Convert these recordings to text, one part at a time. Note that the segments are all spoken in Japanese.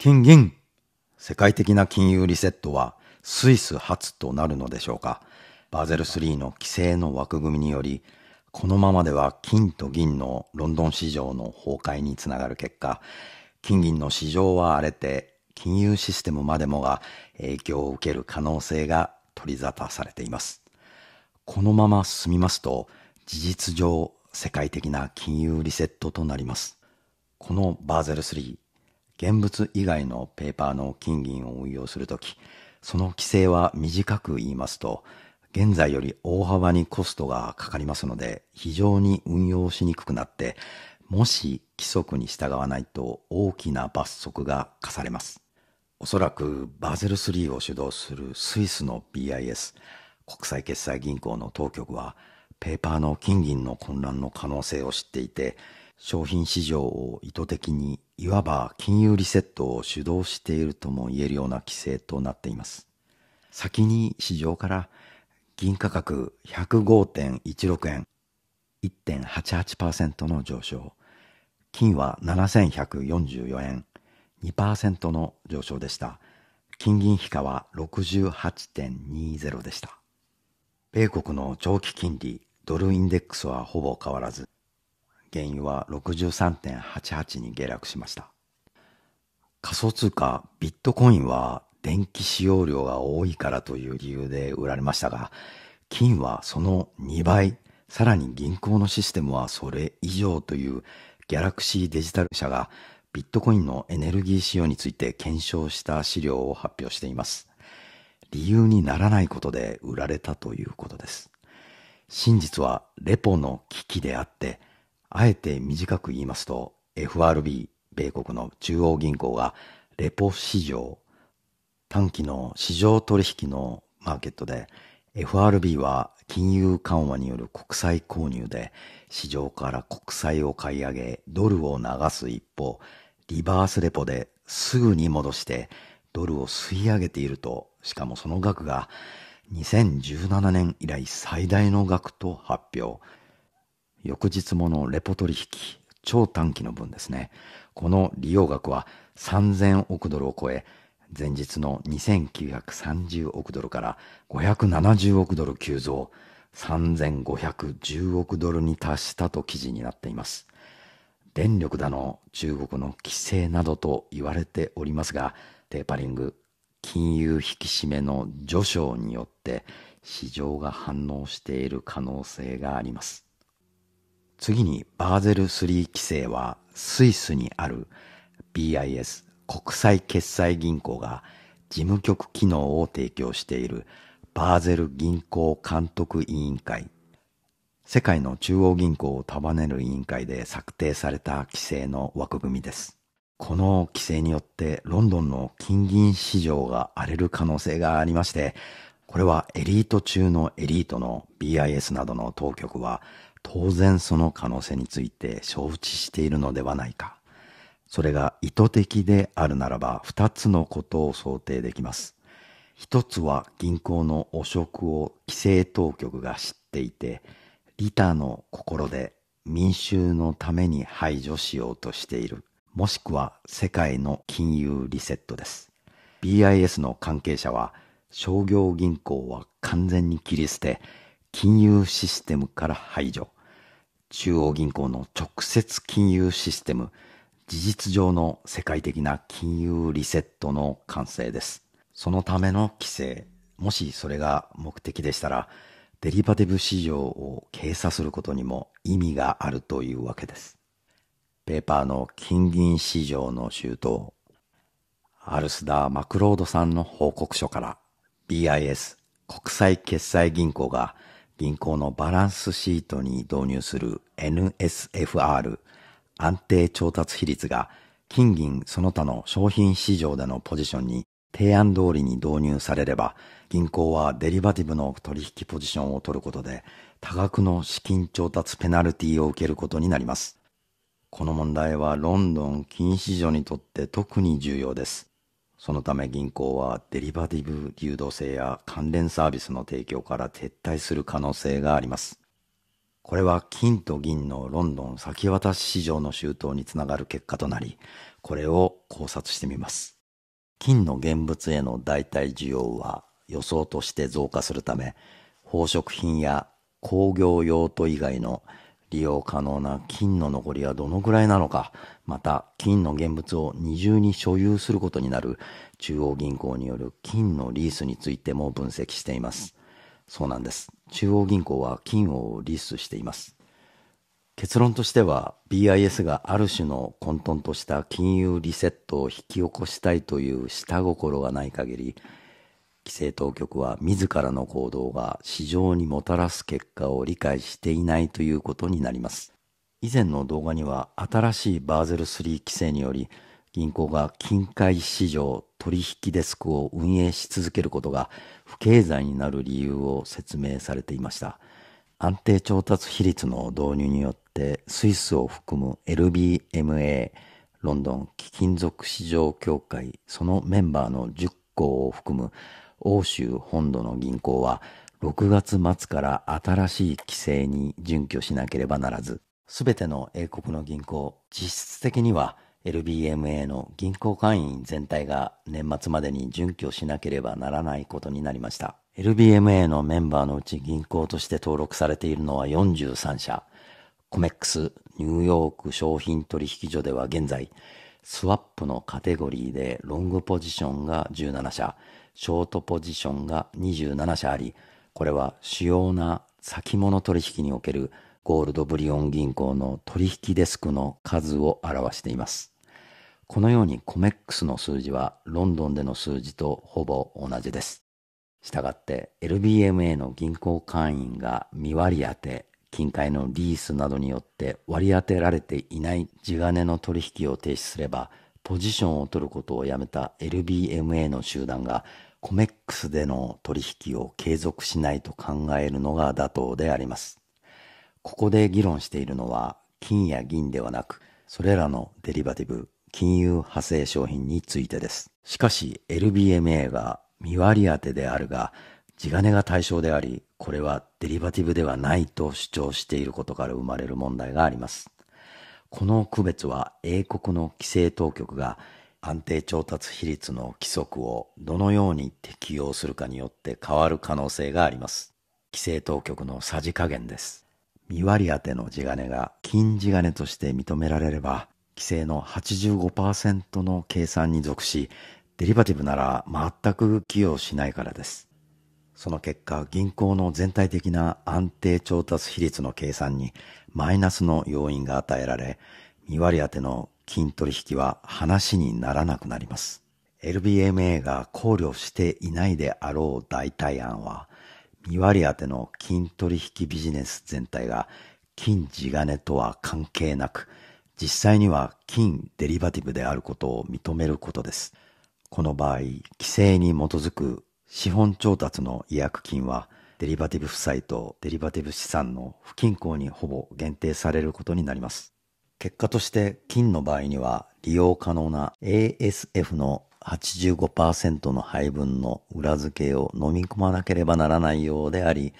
金銀世界的な金融リセットはスイス初となるのでしょうかバーゼル3の規制の枠組みによりこのままでは金と銀のロンドン市場の崩壊につながる結果金銀の市場は荒れて金融システムまでもが影響を受ける可能性が取り沙汰されていますこのまま進みますと事実上世界的な金融リセットとなりますこのバーゼル3現物以外のペーパーの金銀を運用するとき、その規制は短く言いますと、現在より大幅にコストがかかりますので、非常に運用しにくくなって、もし規則に従わないと大きな罰則が課されます。おそらくバーゼル3を主導するスイスの BIS、国際決済銀行の当局は、ペーパーの金銀の混乱の可能性を知っていて、商品市場を意図的にいわば金融リセットを主導しているとも言えるような規制となっています。先に市場から銀価格105.16円1.88%の上昇、金は7144円2%の上昇でした。金銀比価は68.20でした。米国の長期金利ドルインデックスはほぼ変わらず、原油は63.88に下落しました。仮想通貨ビットコインは電気使用量が多いからという理由で売られましたが、金はその2倍、さらに銀行のシステムはそれ以上というギャラクシーデジタル社がビットコインのエネルギー使用について検証した資料を発表しています。理由にならないことで売られたということです。真実はレポの危機であって、あえて短く言いますと、FRB、米国の中央銀行が、レポ市場、短期の市場取引のマーケットで、FRB は金融緩和による国債購入で市場から国債を買い上げドルを流す一方、リバースレポですぐに戻してドルを吸い上げていると、しかもその額が2017年以来最大の額と発表。翌日ものレポ取引、超短期の分ですね。この利用額は3000億ドルを超え、前日の2930億ドルから570億ドル急増、3510億ドルに達したと記事になっています。電力だの、中国の規制などと言われておりますが、テーパリング、金融引き締めの序章によって市場が反応している可能性があります。次にバーゼル3規制はスイスにある BIS 国際決済銀行が事務局機能を提供しているバーゼル銀行監督委員会世界の中央銀行を束ねる委員会で策定された規制の枠組みです。この規制によってロンドンの金銀市場が荒れる可能性がありまして、これはエリート中のエリートの BIS などの当局は当然その可能性について承知しているのではないか。それが意図的であるならば、二つのことを想定できます。一つは銀行の汚職を規制当局が知っていて、利他の心で民衆のために排除しようとしている。もしくは世界の金融リセットです。BIS の関係者は商業銀行は完全に切り捨て、金融システムから排除。中央銀行の直接金融システム、事実上の世界的な金融リセットの完成です。そのための規制、もしそれが目的でしたら、デリバティブ市場を閉鎖することにも意味があるというわけです。ペーパーの金銀市場の周到、アルスダー・マクロードさんの報告書から BIS 国際決済銀行が銀行のバランスシートに導入する NSFR 安定調達比率が金銀その他の商品市場でのポジションに提案通りに導入されれば銀行はデリバティブの取引ポジションを取ることで多額の資金調達ペナルティを受けることになります。この問題はロンドン金市場にとって特に重要です。そのため銀行はデリバティブ流動性や関連サービスの提供から撤退する可能性があります。これは金と銀のロンドン先渡し市場の周到につながる結果となり、これを考察してみます。金の現物への代替需要は予想として増加するため、宝飾品や工業用途以外の利用可能な金の残りはどのくらいなのか、また金の現物を二重に所有することになる中央銀行による金のリースについても分析しています。そうなんです。中央銀行は金をリースしています。結論としては BIS がある種の混沌とした金融リセットを引き起こしたいという下心がない限り規制当局は自らの行動が市場にもたらす結果を理解していないということになります。以前の動画には新しいバーゼル3規制により銀行が金塊市場取引デスクを運営し続けることが不経済になる理由を説明されていました。安定調達比率の導入によってスイスを含む LBMA ロンドン貴金属市場協会そのメンバーの10校を含む欧州本土の銀行は6月末から新しい規制に準拠しなければならず、すべての英国の銀行、実質的には LBMA の銀行会員全体が年末までに準拠しなければならないことになりました。LBMA のメンバーのうち銀行として登録されているのは43社。コメックスニューヨーク商品取引所では現在、スワップのカテゴリーでロングポジションが17社、ショートポジションが27社あり、これは主要な先物取引におけるゴールドブリオン銀行の取引デスクの数を表しています。このようにコメックスの数字はロンドンでの数字とほぼ同じです。したがって LBMA の銀行会員が未割り当て、金塊のリースなどによって割り当てられていない地金の取引を停止すれば、ポジションを取ることをやめた LBMA の集団がコメックスでの取引を継続しないと考えるのが妥当であります。ここで議論しているのは金や銀ではなく、それらのデリバティブ、金融派生商品についてです。しかし LBMA が未割り当てであるが、地金が対象であり、これはデリバティブではないと主張していることから生まれる問題があります。この区別は英国の規制当局が安定調達比率の規則をどのように適用するかによって変わる可能性があります。規制当局のさじ加減です。未割り当ての地金が金地金として認められれば、規制の85%の計算に属し、デリバティブなら全く寄与しないからです。その結果、銀行の全体的な安定調達比率の計算にマイナスの要因が与えられ、2割当ての金取引は話にならなくなります。LBMA が考慮していないであろう代替案は、2割当ての金取引ビジネス全体が金地金とは関係なく、実際には金デリバティブであることを認めることです。この場合、規制に基づく資本調達の違約金は、デリバティブ負債とデリバティブ資産の不均衡にほぼ限定されることになります。結果として金の場合には利用可能な ASF の85%の配分の裏付けを飲み込まなければならないようであり、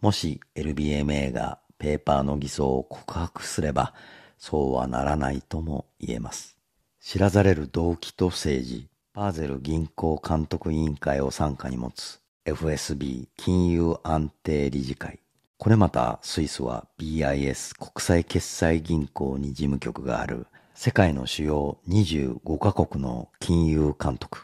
もし LBMA がペーパーの偽装を告白すれば、そうはならないとも言えます。知らざれる動機と政治、パーゼル銀行監督委員会を参加に持つ FSB 金融安定理事会、これまたスイスは BIS 国際決済銀行に事務局がある世界の主要25カ国の金融監督、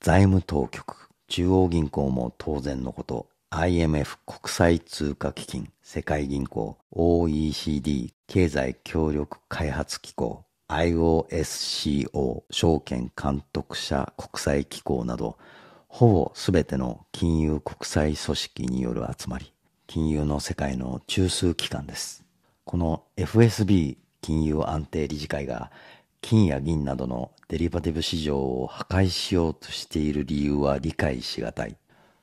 財務当局、中央銀行も当然のこと IMF 国際通貨基金、世界銀行、OECD 経済協力開発機構、IOSCO 証券監督者国際機構など、ほぼすべての金融国際組織による集まり、金融の世界の中枢機関です。この FSB 金融安定理事会が金や銀などのデリバティブ市場を破壊しようとしている理由は理解しがたい。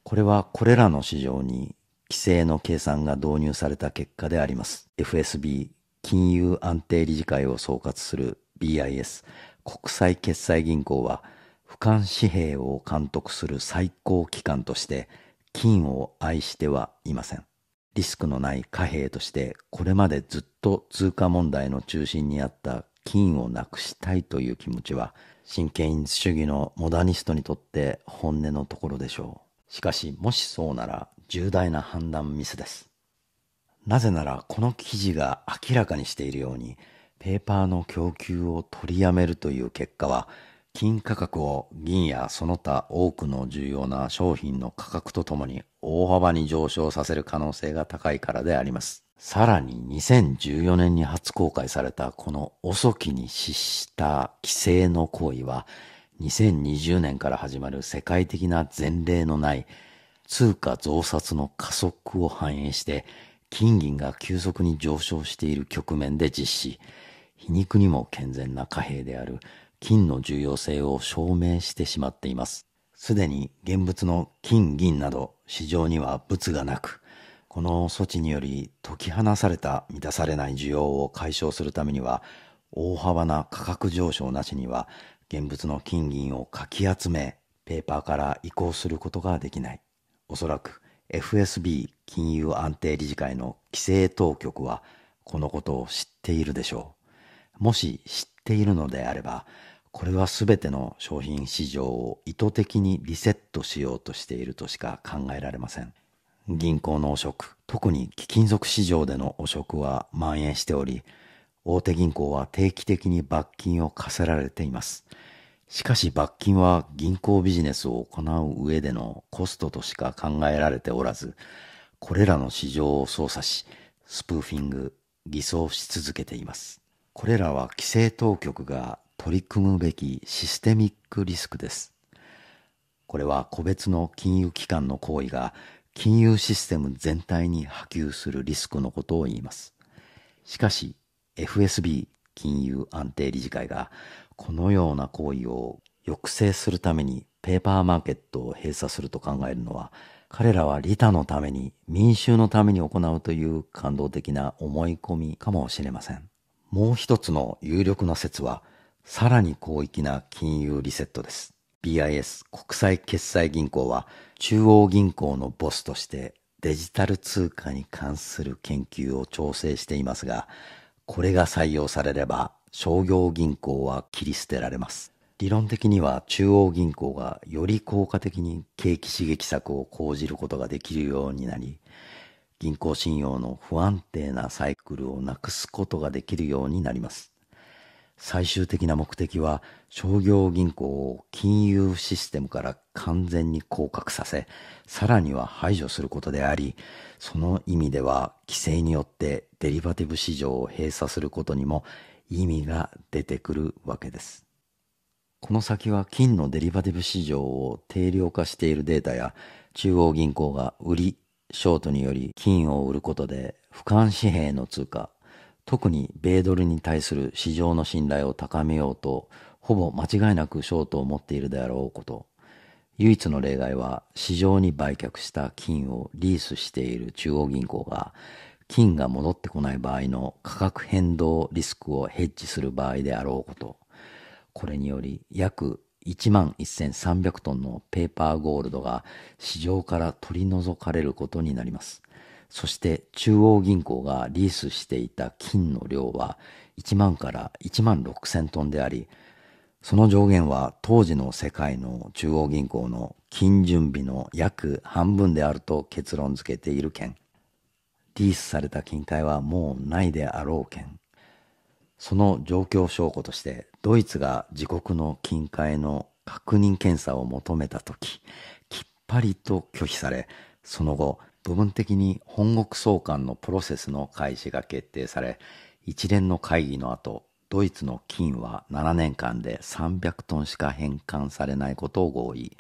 これはこれらの市場に規制の計算が導入された結果であります。FSB 金融安定理事会を総括する BIS 国際決済銀行は俯瞰紙幣を監督する最高機関として金を愛してはいません。リスクのない貨幣としてこれまでずっと通貨問題の中心にあった金をなくしたいという気持ちは真剣主義のモダニストにとって本音のところでしょう。しかしもしそうなら重大な判断ミスです。なぜならこの記事が明らかにしているようにペーパーの供給を取りやめるという結果は金価格を銀やその他多くの重要な商品の価格とともに大幅に上昇させる可能性が高いからであります。さらに2014年に初公開されたこの遅きに失した規制の行為は2020年から始まる世界的な前例のない通貨増刷の加速を反映して金銀が急速に上昇している局面で実施皮肉にも健全な貨幣である金の重要性を証明してしまっています。すでに現物の金銀など市場には物がなく、この措置により解き放された満たされない需要を解消するためには、大幅な価格上昇なしには、現物の金銀をかき集め、ペーパーから移行することができない。おそらく FSB 金融安定理事会の規制当局は、このことを知っているでしょう。もし知っているのであれば、これは全ての商品市場を意図的にリセットしようとしているとしか考えられません。銀行の汚職、特に貴金属市場での汚職は蔓延しており、大手銀行は定期的に罰金を課せられています。しかし罰金は銀行ビジネスを行う上でのコストとしか考えられておらず、これらの市場を操作し、スプーフィング、偽装し続けています。これらは規制当局が取り組むべきシステミックリスクです。これは個別の金融機関の行為が金融システム全体に波及するリスクのことを言います。しかし FSB 金融安定理事会がこのような行為を抑制するためにペーパーマーケットを閉鎖すると考えるのは彼らは利他のために民衆のために行うという感動的な思い込みかもしれません。もう一つの有力な説は、さらに広域な金融リセットです。BIS 国際決済銀行は中央銀行のボスとしてデジタル通貨に関する研究を調整していますが、これが採用されれば商業銀行は切り捨てられます。理論的には中央銀行がより効果的に景気刺激策を講じることができるようになり、銀行信用の不安定なサイクルをなくすことができるようになります。最終的な目的は商業銀行を金融システムから完全に降格させ、さらには排除することであり、その意味では規制によってデリバティブ市場を閉鎖することにも意味が出てくるわけです。この先は金のデリバティブ市場を定量化しているデータや中央銀行が売りショートにより金を売ることで俯瞰紙幣の通貨、特に米ドルに対する市場の信頼を高めようと、ほぼ間違いなくショートを持っているであろうこと。唯一の例外は市場に売却した金をリースしている中央銀行が金が戻ってこない場合の価格変動リスクをヘッジする場合であろうこと。これにより約1万1300トンのペーパーゴールドが市場から取り除かれることになります。そして中央銀行がリースしていた金の量は1万から1万6000トンであり、その上限は当時の世界の中央銀行の金準備の約半分であると結論付けている件。リースされた金塊はもうないであろう件。その状況証拠として、ドイツが自国の近海の確認検査を求めたき、きっぱりと拒否され、その後、部分的に本国送還のプロセスの開始が決定され、一連の会議の後、ドイツの金は7年間で300トンしか返還されないことを合意。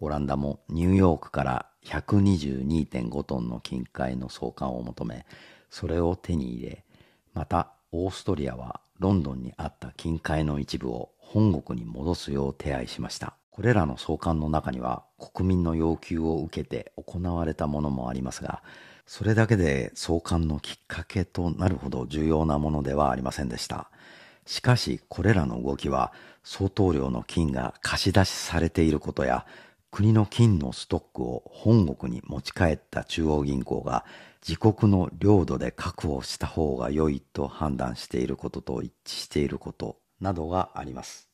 オランダもニューヨークから122.5トンの金塊の送還を求め、それを手に入れ、またオーストリアはロンドンにあった金塊の一部を本国に戻すよう手配しました。これらの送還の中には国民の要求を受けて行われたものもありますが、それだけで送還のきっかけとなるほど重要なものではありませんでした。しかしこれらの動きは相当量の金が貸し出しされていることや国の金のストックを本国に持ち帰った中央銀行が自国の領土で確保した方が良いと判断していることと一致していることなどがあります。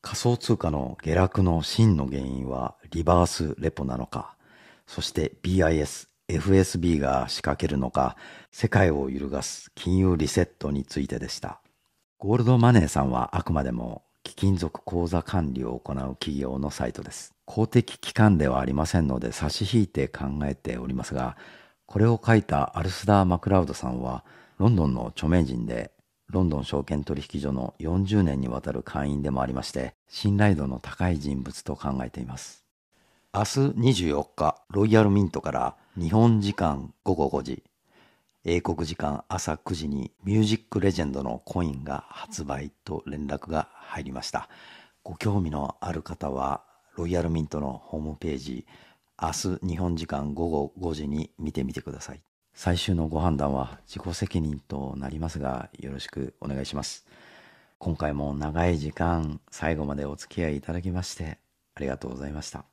仮想通貨の下落の真の原因はリバースレポなのか、そして BIS、FSB が仕掛けるのか、世界を揺るがす金融リセットについてでした。ゴールドマネーさんはあくまでも貴金属口座管理を行う企業のサイトです。公的機関ではありませんので差し引いて考えておりますが、これを書いたアルスダー・マクラウドさんは、ロンドンの著名人で、ロンドン証券取引所の40年にわたる会員でもありまして、信頼度の高い人物と考えています。明日24日、ロイヤルミントから日本時間午後5時、英国時間朝9時にミュージックレジェンドのコインが発売と連絡が入りました。ご興味のある方はロイヤルミントのホームページ、明日日本時間午後5時に見てみてください。最終のご判断は自己責任となりますが、よろしくお願いします。今回も長い時間、最後までお付き合いいただきまして、ありがとうございました。